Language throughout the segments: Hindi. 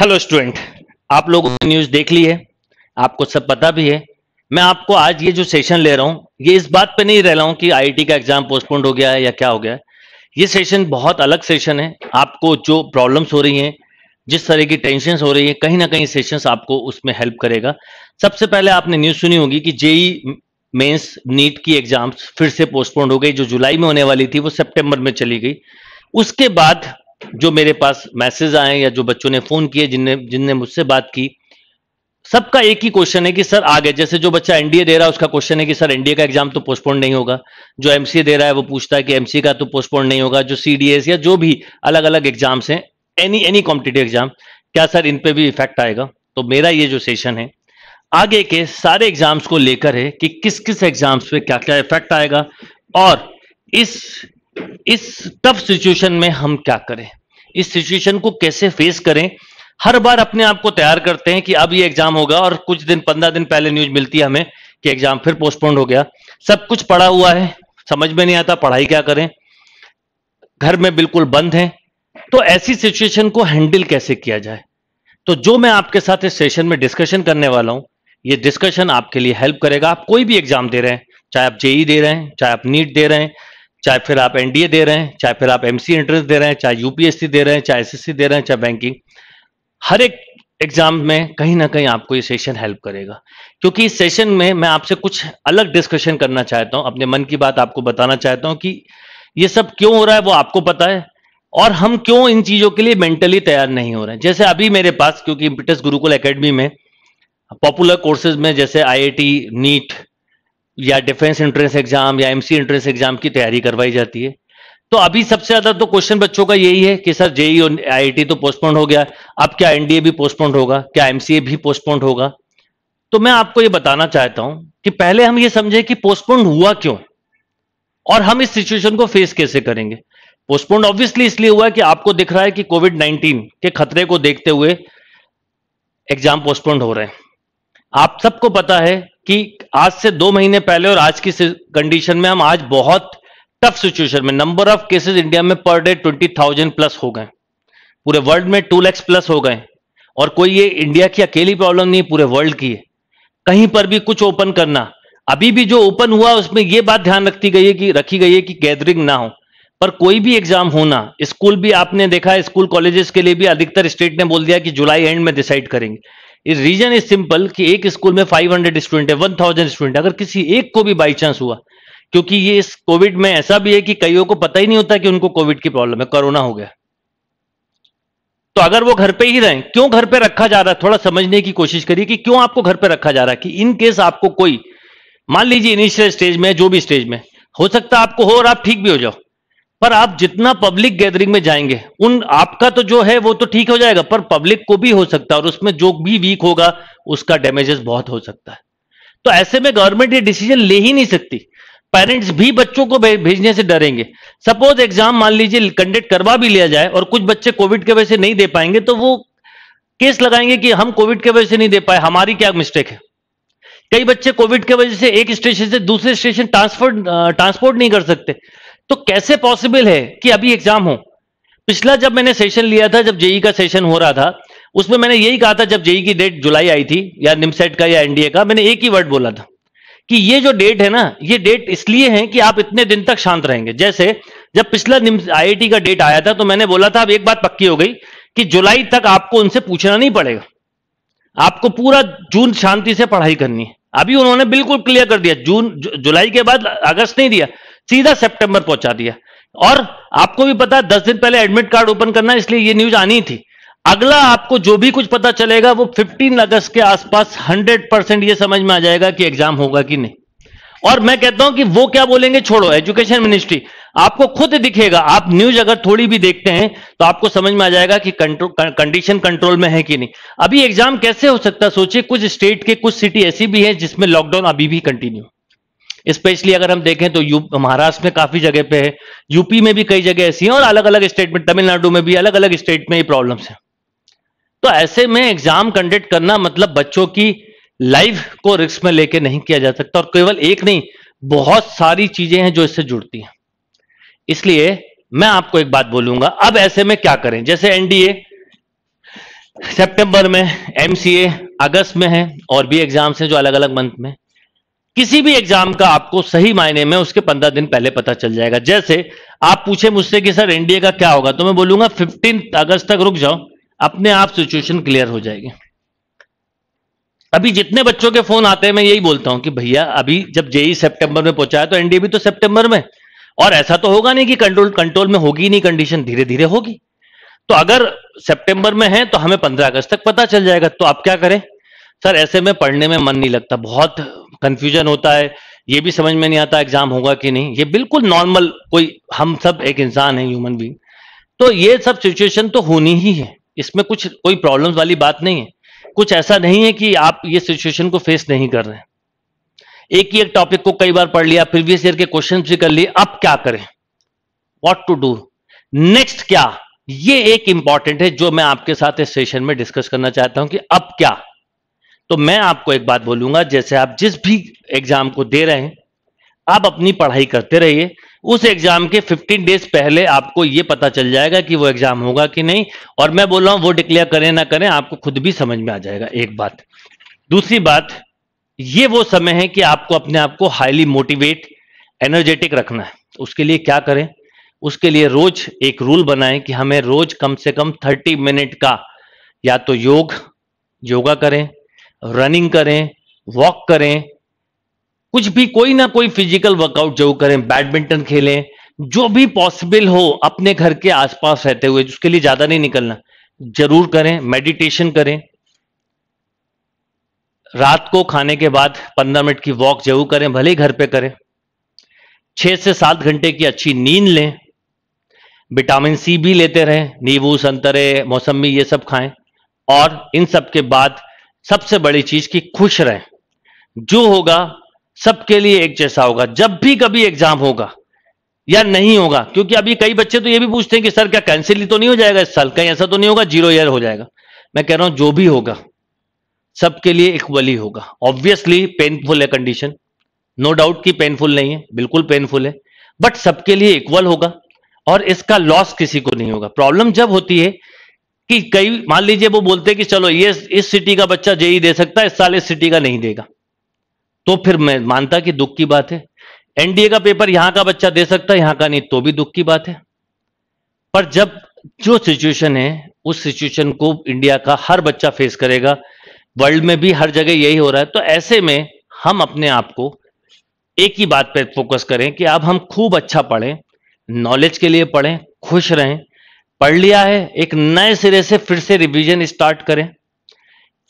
हेलो स्टूडेंट आप लोगों ने न्यूज देख ली है आपको सब पता भी है मैं आपको आज ये जो सेशन ले रहा हूँ ये इस बात पे नहीं रह रहा हूँ कि आईटी का एग्जाम पोस्टपोन्ड हो गया है या क्या हो गया है ये सेशन बहुत अलग सेशन है आपको जो प्रॉब्लम्स हो रही हैं जिस तरह की टेंशन हो रही है कहीं ना कहीं सेशन आपको उसमें हेल्प करेगा सबसे पहले आपने न्यूज सुनी होगी कि जेई मेन्स नीट की एग्जाम्स फिर से पोस्टपोन्ड हो गई जो जुलाई में होने वाली थी वो सेप्टेम्बर में चली गई उसके बाद जो मेरे पास मैसेज आए या जो बच्चों ने फोन किए जिनने जिनने मुझसे बात की सबका एक ही क्वेश्चन है कि सर आगे जैसे जो बच्चा एनडीए दे रहा है उसका क्वेश्चन है कि सर एनडीए का एग्जाम तो पोस्टपोन नहीं होगा जो एमसीए दे रहा है वो पूछता है कि एमसीए का तो पोस्टपोन नहीं होगा जो सीडीएस या जो भी अलग अलग एग्जाम्स हैं एनी एनी कॉम्पिटेटिव एग्जाम क्या सर इन पे भी इफेक्ट आएगा तो मेरा ये जो सेशन है आगे के सारे एग्जाम्स को लेकर है कि किस किस एग्जाम्स पे क्या क्या इफेक्ट आएगा और इस इस टफ सिचुएशन में हम क्या करें इस सिचुएशन को कैसे फेस करें हर बार अपने आप को तैयार करते हैं कि अब ये एग्जाम होगा और कुछ दिन पंद्रह दिन पहले न्यूज मिलती है हमें कि एग्जाम फिर पोस्टपोन हो गया सब कुछ पड़ा हुआ है समझ में नहीं आता पढ़ाई क्या करें घर में बिल्कुल बंद है तो ऐसी सिचुएशन को हैंडल कैसे किया जाए तो जो मैं आपके साथ इस सेशन में डिस्कशन करने वाला हूं ये डिस्कशन आपके लिए हेल्प करेगा आप कोई भी एग्जाम दे रहे हैं चाहे आप जेई e दे रहे हैं चाहे आप नीट दे रहे हैं चाहे फिर आप एनडीए दे रहे हैं चाहे फिर आप एमसी एंट्रेंस दे रहे हैं चाहे यूपीएससी दे रहे हैं चाहे एसएससी दे रहे हैं चाहे बैंकिंग हर एक एग्जाम में कहीं ना कहीं आपको ये सेशन हेल्प करेगा क्योंकि इस सेशन में मैं आपसे कुछ अलग डिस्कशन करना चाहता हूँ अपने मन की बात आपको बताना चाहता हूँ कि ये सब क्यों हो रहा है वो आपको पता है और हम क्यों इन चीजों के लिए मेंटली तैयार नहीं हो रहे हैं जैसे अभी मेरे पास क्योंकि इम्पिटस गुरुकुल एकेडमी में पॉपुलर कोर्सेज में जैसे आईआईटी नीट या डिफेंस एंट्रेंस एग्जाम या एमसी एंट्रेंस एग्जाम की तैयारी करवाई जाती है तो अभी सबसे ज्यादा तो क्वेश्चन बच्चों का यही है कि सर जेई और आई तो पोस्टपोन्ड हो गया अब क्या एनडीए भी पोस्टपोन्ड होगा क्या एमसीए भी पोस्टपोन्ड होगा तो मैं आपको यह बताना चाहता हूं कि पहले हम ये समझे कि पोस्टपोन्ड हुआ क्यों और हम इस सिचुएशन को फेस कैसे करेंगे पोस्टपोन्ड ऑब्वियसली इसलिए हुआ कि आपको दिख रहा है कि कोविड नाइन्टीन के खतरे को देखते हुए एग्जाम पोस्टपोन्ड हो रहे हैं आप सबको पता है कि आज से दो महीने पहले और आज की कंडीशन में हम आज बहुत टफ सिचुएशन में नंबर ऑफ केसेस इंडिया में per day twenty thousand plus हो गए पूरे वर्ल्ड में टू लैक्स प्लस हो गए और कोई ये इंडिया की अकेली प्रॉब्लम नहीं पूरे वर्ल्ड की है कहीं पर भी कुछ ओपन करना अभी भी जो ओपन हुआ उसमें यह बात ध्यान रखती गई है कि रखी गई है कि गैदरिंग ना हो पर कोई भी एग्जाम होना स्कूल भी आपने देखा स्कूल कॉलेजेस के लिए भी अधिकतर स्टेट ने बोल दिया कि जुलाई एंड में डिसाइड करेंगे रीजन इज सिंपल कि एक स्कूल में 500 स्टूडेंट है 1000 स्टूडेंट अगर किसी एक को भी बाई चांस हुआ क्योंकि ये इस कोविड में ऐसा भी है कि कईयों को पता ही नहीं होता कि उनको कोविड की प्रॉब्लम है कोरोना हो गया तो अगर वो घर पे ही रहें क्यों घर पे रखा जा रहा है थोड़ा समझने की कोशिश करिए कि क्यों आपको घर पे रखा जा रहा है कि इन केस आपको कोई मान लीजिए इनिशियल स्टेज में जो भी स्टेज में हो सकता है आपको हो और आप ठीक भी हो जाओ पर आप जितना पब्लिक गैदरिंग में जाएंगे उन आपका तो जो है वो तो ठीक हो जाएगा पर पब्लिक को भी हो सकता है और उसमें जो भी वीक होगा उसका डैमेजेस बहुत हो सकता है तो ऐसे में गवर्नमेंट ये डिसीजन ले ही नहीं सकती पेरेंट्स भी बच्चों को भेजने से डरेंगे सपोज एग्जाम मान लीजिए कंडक्ट करवा भी लिया जाए और कुछ बच्चे कोविड के वजह से नहीं दे पाएंगे तो वो केस लगाएंगे कि हम कोविड के वजह से नहीं दे पाए हमारी क्या मिस्टेक है कई बच्चे कोविड के वजह से एक स्टेशन से दूसरे स्टेशन ट्रांसफर ट्रांसपोर्ट नहीं कर सकते तो कैसे पॉसिबल है कि अभी एग्जाम हो पिछला जब मैंने सेशन लिया था जब जेई का सेशन हो रहा था उसमें मैंने यही कहा था जब जेई की डेट जुलाई आई थी या निमसेट का या एनडीए का मैंने एक ही वर्ड बोला था कि ये जो डेट है ना ये डेट इसलिए है कि आप इतने दिन तक शांत रहेंगे जैसे जब पिछला आईआईटी का डेट आया था तो मैंने बोला था अब एक बात पक्की हो गई कि जुलाई तक आपको उनसे पूछना नहीं पड़ेगा आपको पूरा जून शांति से पढ़ाई करनी है अभी उन्होंने बिल्कुल क्लियर कर दिया जून जु, जुलाई के बाद अगस्त नहीं दिया सीधा सितंबर पहुंचा दिया और आपको भी पता दस दिन पहले एडमिट कार्ड ओपन करना इसलिए ये न्यूज आनी थी अगला आपको जो भी कुछ पता चलेगा वो 15 अगस्त के आसपास 100 परसेंट यह समझ में आ जाएगा कि एग्जाम होगा कि नहीं और मैं कहता हूं कि वो क्या बोलेंगे छोड़ो एजुकेशन मिनिस्ट्री आपको खुद दिखेगा आप न्यूज अगर थोड़ी भी देखते हैं तो आपको समझ में आ जाएगा कि कंडीशन कंट्रोल में है कि नहीं अभी एग्जाम कैसे हो सकता सोचिए कुछ स्टेट के कुछ सिटी ऐसी भी है जिसमें लॉकडाउन अभी भी कंटिन्यू स्पेशली अगर हम देखें तो यू महाराष्ट्र में काफी जगह पे है यूपी में भी कई जगह ऐसी हैं और अलग अलग स्टेट में तमिलनाडु में भी अलग अलग स्टेट में ये प्रॉब्लम्स हैं तो ऐसे में एग्जाम कंडक्ट करना मतलब बच्चों की लाइफ को रिस्क में लेके नहीं किया जा सकता और केवल एक नहीं बहुत सारी चीजें हैं जो इससे जुड़ती हैं इसलिए मैं आपको एक बात बोलूंगा अब ऐसे में क्या करें जैसे एनडीए सेप्टेंबर में एमसीए अगस्त में है और भी एग्जाम्स हैं जो अलग अलग मंथ में किसी भी एग्जाम का आपको सही मायने में उसके पंद्रह दिन पहले पता चल जाएगा जैसे आप पूछे मुझसे कि सर एनडीए का क्या होगा तो मैं बोलूंगा फिफ्टीन अगस्त तक रुक जाओ अपने आप सिचुएशन क्लियर हो जाएगी अभी जितने बच्चों के फोन आते हैं मैं यही बोलता हूं कि भैया अभी जब जेई सेप्टेंबर में पहुंचा है तो एनडीए भी तो सेप्टेंबर में और ऐसा तो होगा नहीं कि कंट्रोल कंट्रोल में होगी नहीं कंडीशन धीरे धीरे होगी तो अगर सेप्टेंबर में है तो हमें पंद्रह अगस्त तक पता चल जाएगा तो आप क्या करें सर ऐसे में पढ़ने में मन नहीं लगता बहुत कंफ्यूजन होता है ये भी समझ में नहीं आता एग्जाम होगा कि नहीं ये बिल्कुल नॉर्मल कोई हम सब एक इंसान है ह्यूमन बींग तो ये सब सिचुएशन तो होनी ही है इसमें कुछ कोई प्रॉब्लम वाली बात नहीं है कुछ ऐसा नहीं है कि आप ये सिचुएशन को फेस नहीं कर रहे हैं एक ही एक टॉपिक को कई बार पढ़ लिया प्रीवियस ईयर के क्वेश्चन भी कर लिए अब क्या करें वॉट टू डू नेक्स्ट क्या ये एक इंपॉर्टेंट है जो मैं आपके साथ इस सेशन में डिस्कस करना चाहता हूं कि अब क्या तो मैं आपको एक बात बोलूंगा जैसे आप जिस भी एग्जाम को दे रहे हैं आप अपनी पढ़ाई करते रहिए उस एग्जाम के 15 डेज पहले आपको यह पता चल जाएगा कि वो एग्जाम होगा कि नहीं और मैं बोल रहा हूं वो डिक्लेयर करें ना करें आपको खुद भी समझ में आ जाएगा एक बात दूसरी बात ये वो समय है कि आपको अपने आप को हाईली मोटिवेट एनर्जेटिक रखना है तो उसके लिए क्या करें उसके लिए रोज एक रूल बनाएं कि हमें रोज कम से कम 30 मिनट का या तो योग योगा करें रनिंग करें वॉक करें कुछ भी कोई ना कोई फिजिकल वर्कआउट जरूर करें बैडमिंटन खेलें जो भी पॉसिबल हो अपने घर के आसपास रहते हुए उसके लिए ज्यादा नहीं निकलना जरूर करें मेडिटेशन करें रात को खाने के बाद पंद्रह मिनट की वॉक जरूर करें भले ही घर पे करें छह से सात घंटे की अच्छी नींद लें विटामिन सी भी लेते रहें नींबू संतरे मौसमी ये सब खाएं और इन सब के बाद सबसे बड़ी चीज की खुश रहें जो होगा सबके लिए एक जैसा होगा जब भी कभी एग्जाम होगा या नहीं होगा क्योंकि अभी कई बच्चे तो ये भी पूछते हैं कि सर क्या कैंसिल ही तो नहीं हो जाएगा इस साल कहीं ऐसा तो नहीं होगा जीरो ईयर हो जाएगा मैं कह रहा हूं जो भी होगा सबके लिए इक्वली होगा ऑब्वियसली पेनफुल है कंडीशन नो डाउट कि पेनफुल नहीं है बिल्कुल पेनफुल है बट सबके लिए इक्वल होगा और इसका लॉस किसी को नहीं होगा प्रॉब्लम जब होती है कि कई मान लीजिए वो बोलते कि चलो ये इस सिटी का बच्चा जेई दे सकता है इस साल इस सिटी का नहीं देगा तो फिर मैं मानता कि दुख की बात है एनडीए का पेपर यहां का बच्चा दे सकता है यहां का नहीं तो भी दुख की बात है पर जब जो सिचुएशन है उस सिचुएशन को इंडिया का हर बच्चा फेस करेगा वर्ल्ड में भी हर जगह यही हो रहा है तो ऐसे में हम अपने आप को एक ही बात पर फोकस करें कि अब हम खूब अच्छा पढ़ें नॉलेज के लिए पढ़ें खुश रहें पढ़ लिया है एक नए सिरे से फिर से रिवीजन स्टार्ट करें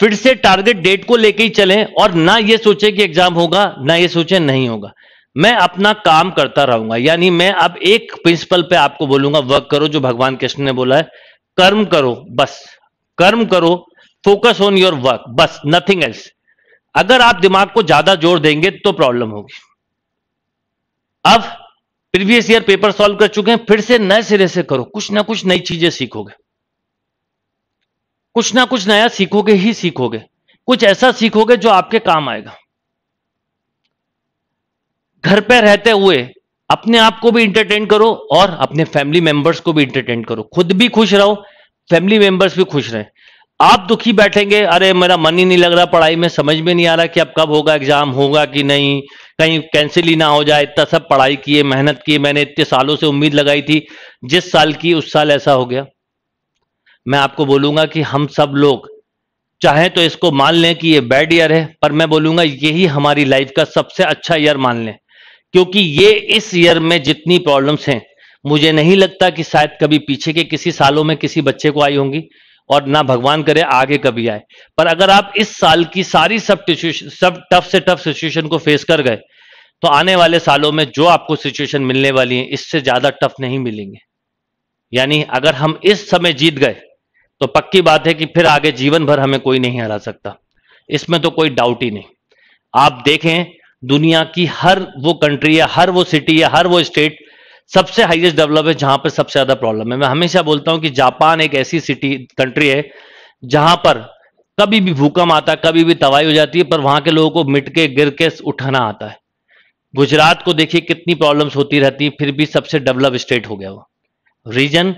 फिर से टारगेट डेट को लेके ही चलें और ना ये सोचे कि एग्जाम होगा ना ये सोचे नहीं होगा मैं अपना काम करता रहूंगा यानी मैं अब एक प्रिंसिपल पे आपको बोलूंगा वर्क करो जो भगवान कृष्ण ने बोला है कर्म करो बस कर्म करो फोकस ऑन योर वर्क बस नथिंग एल्स अगर आप दिमाग को ज्यादा जोर देंगे तो प्रॉब्लम होगी अब प्रीवियस ईयर पेपर सॉल्व कर चुके हैं फिर से नए सिरे से करो कुछ ना कुछ नई चीजें सीखोगे कुछ ना कुछ नया सीखोगे ही सीखोगे कुछ ऐसा सीखोगे जो आपके काम आएगा घर पर रहते हुए अपने आप को भी इंटरटेन करो और अपने फैमिली मेंबर्स को भी इंटरटेन करो खुद भी खुश रहो फैमिली मेंबर्स भी खुश रहे आप दुखी बैठेंगे अरे मेरा मन ही नहीं लग रहा पढ़ाई में समझ में नहीं आ रहा कि अब कब होगा एग्जाम होगा कि नहीं कहीं कैंसिल ही ना हो जाए इतना सब पढ़ाई किए मेहनत किए मैंने इतने सालों से उम्मीद लगाई थी जिस साल की उस साल ऐसा हो गया मैं आपको बोलूंगा कि हम सब लोग चाहे तो इसको मान लें कि ये बैड ईयर है पर मैं बोलूंगा यही हमारी लाइफ का सबसे अच्छा ईयर मान लें क्योंकि ये इस ईयर में जितनी प्रॉब्लम्स हैं मुझे नहीं लगता कि शायद कभी पीछे के किसी सालों में किसी बच्चे को आई होंगी और ना भगवान करे आगे कभी आए पर अगर आप इस साल की सारी सब सब टफ से टफ सिचुएशन को फेस कर गए तो आने वाले सालों में जो आपको सिचुएशन मिलने वाली है इससे ज्यादा टफ नहीं मिलेंगे यानी अगर हम इस समय जीत गए तो पक्की बात है कि फिर आगे जीवन भर हमें कोई नहीं हरा सकता इसमें तो कोई डाउट ही नहीं आप देखें दुनिया की हर वो कंट्री या हर वो सिटी या हर वो स्टेट सबसे हाईएस्ट डेवलप है जहां पर सबसे ज्यादा प्रॉब्लम है मैं हमेशा बोलता हूं कि जापान एक ऐसी सिटी कंट्री है जहां पर कभी भी भूकंप आता है कभी भी तबाही हो जाती है पर वहां के लोगों को मिट के गिर के उठाना आता है गुजरात को देखिए कितनी प्रॉब्लम्स होती रहती है फिर भी सबसे डेवलप स्टेट हो गया वो रीजन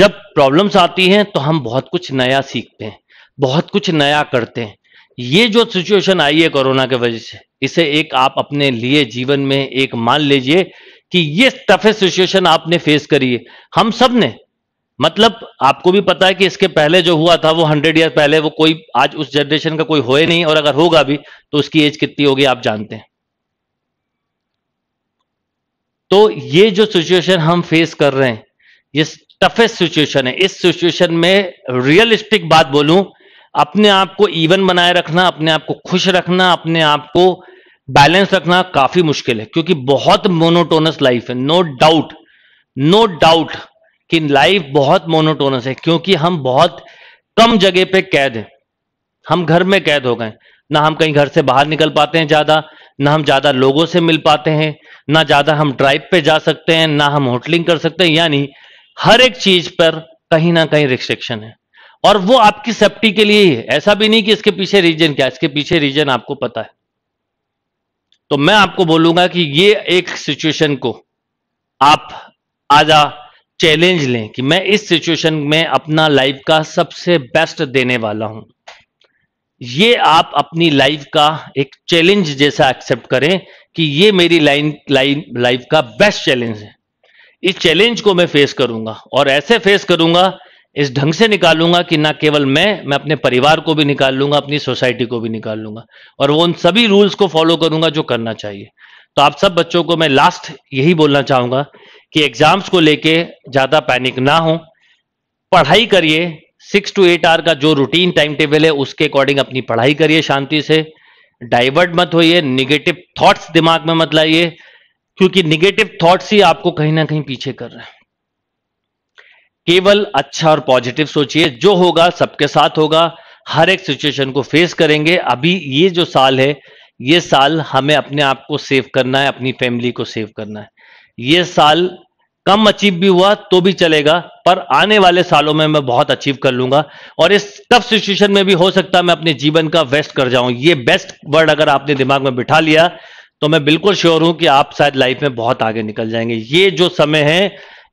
जब प्रॉब्लम्स आती हैं तो हम बहुत कुछ नया सीखते हैं बहुत कुछ नया करते हैं ये जो सिचुएशन आई है कोरोना के वजह से इसे एक आप अपने लिए जीवन में एक मान लीजिए कि ये टफेस्ट सिचुएशन आपने फेस करी है हम सब ने मतलब आपको भी पता है कि इसके पहले जो हुआ था वो हंड्रेड ईयर पहले वो कोई आज उस जनरेशन का कोई होए नहीं और अगर होगा भी तो उसकी एज कितनी होगी आप जानते हैं तो ये जो सिचुएशन हम फेस कर रहे हैं ये टफेस्ट सिचुएशन है इस सिचुएशन में रियलिस्टिक बात बोलूं अपने आप को इवन बनाए रखना अपने आप को खुश रखना अपने आप को बैलेंस रखना काफी मुश्किल है क्योंकि बहुत मोनोटोनस लाइफ है नो डाउट नो डाउट कि लाइफ बहुत मोनोटोनस है क्योंकि हम बहुत कम जगह पे कैद हैं हम घर में कैद हो गए ना हम कहीं घर से बाहर निकल पाते हैं ज्यादा ना हम ज्यादा लोगों से मिल पाते हैं ना ज्यादा हम ड्राइव पे जा सकते हैं ना हम होटलिंग कर सकते हैं यानी हर एक चीज पर कहीं ना कहीं रिस्ट्रिक्शन है और वो आपकी सेफ्टी के लिए ही है ऐसा भी नहीं कि इसके पीछे रीजन क्या इसके पीछे रीजन आपको पता है तो मैं आपको बोलूंगा कि ये एक सिचुएशन को आप आजा चैलेंज लें कि मैं इस सिचुएशन में अपना लाइफ का सबसे बेस्ट देने वाला हूं ये आप अपनी लाइफ का एक चैलेंज जैसा एक्सेप्ट करें कि ये मेरी लाइन लाइन लाइफ का बेस्ट चैलेंज है इस चैलेंज को मैं फेस करूंगा और ऐसे फेस करूंगा इस ढंग से निकालूंगा कि ना केवल मैं मैं अपने परिवार को भी निकाल लूंगा अपनी सोसाइटी को भी निकाल लूंगा और वो उन सभी रूल्स को फॉलो करूंगा जो करना चाहिए तो आप सब बच्चों को मैं लास्ट यही बोलना चाहूंगा कि एग्जाम्स को लेके ज्यादा पैनिक ना हो पढ़ाई करिए सिक्स टू एट आवर का जो रूटीन टाइम टेबल है उसके अकॉर्डिंग अपनी पढ़ाई करिए शांति से डाइवर्ट मत होइए निगेटिव थॉट्स दिमाग में मत लाइए क्योंकि निगेटिव थॉट्स ही आपको कहीं ना कहीं पीछे कर रहे हैं केवल अच्छा और पॉजिटिव सोचिए जो होगा सबके साथ होगा हर एक सिचुएशन को फेस करेंगे अभी ये जो साल है ये साल हमें अपने आप को सेव करना है अपनी फैमिली को सेव करना है ये साल कम अचीव भी हुआ तो भी चलेगा पर आने वाले सालों में मैं बहुत अचीव कर लूंगा और इस टफ सिचुएशन में भी हो सकता है मैं अपने जीवन का वेस्ट कर जाऊं ये बेस्ट वर्ड अगर आपने दिमाग में बिठा लिया तो मैं बिल्कुल श्योर हूं कि आप शायद लाइफ में बहुत आगे निकल जाएंगे ये जो समय है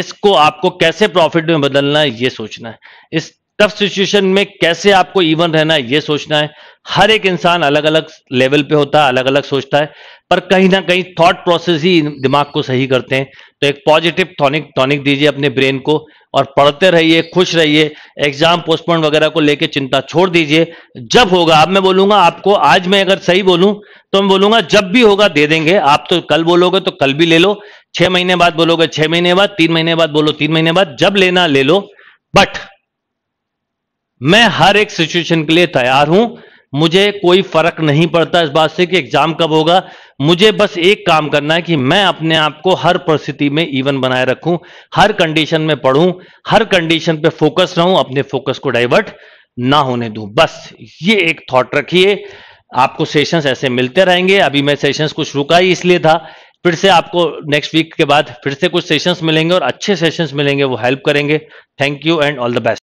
इसको आपको कैसे प्रॉफिट में बदलना है ये सोचना है इस टफ सिचुएशन में कैसे आपको इवन रहना है ये सोचना है हर एक इंसान अलग अलग लेवल पे होता है अलग अलग सोचता है पर कहीं ना कहीं थॉट प्रोसेस ही दिमाग को सही करते हैं तो एक पॉजिटिव टॉनिक टॉनिक दीजिए अपने ब्रेन को और पढ़ते रहिए खुश रहिए एग्जाम पोस्टपोन वगैरह को लेकर चिंता छोड़ दीजिए जब होगा अब मैं बोलूंगा आपको आज मैं अगर सही बोलूं तो मैं बोलूंगा जब भी होगा दे देंगे आप तो कल बोलोगे तो कल भी ले लो छह महीने बाद बोलोगे छह महीने बाद तीन महीने बाद बोलो तीन महीने बाद जब लेना ले लो बट मैं हर एक सिचुएशन के लिए तैयार हूं मुझे कोई फर्क नहीं पड़ता इस बात से कि एग्जाम कब होगा मुझे बस एक काम करना है कि मैं अपने आप को हर परिस्थिति में इवन बनाए रखूं हर कंडीशन में पढ़ूं हर कंडीशन पे फोकस रहूं अपने फोकस को डाइवर्ट ना होने दूं बस ये एक थॉट रखिए आपको सेशंस ऐसे मिलते रहेंगे अभी मैं सेशंस को शुरू का ही इसलिए था फिर से आपको नेक्स्ट वीक के बाद फिर से कुछ सेशंस मिलेंगे और अच्छे सेशंस मिलेंगे वो हेल्प करेंगे thank you and all the best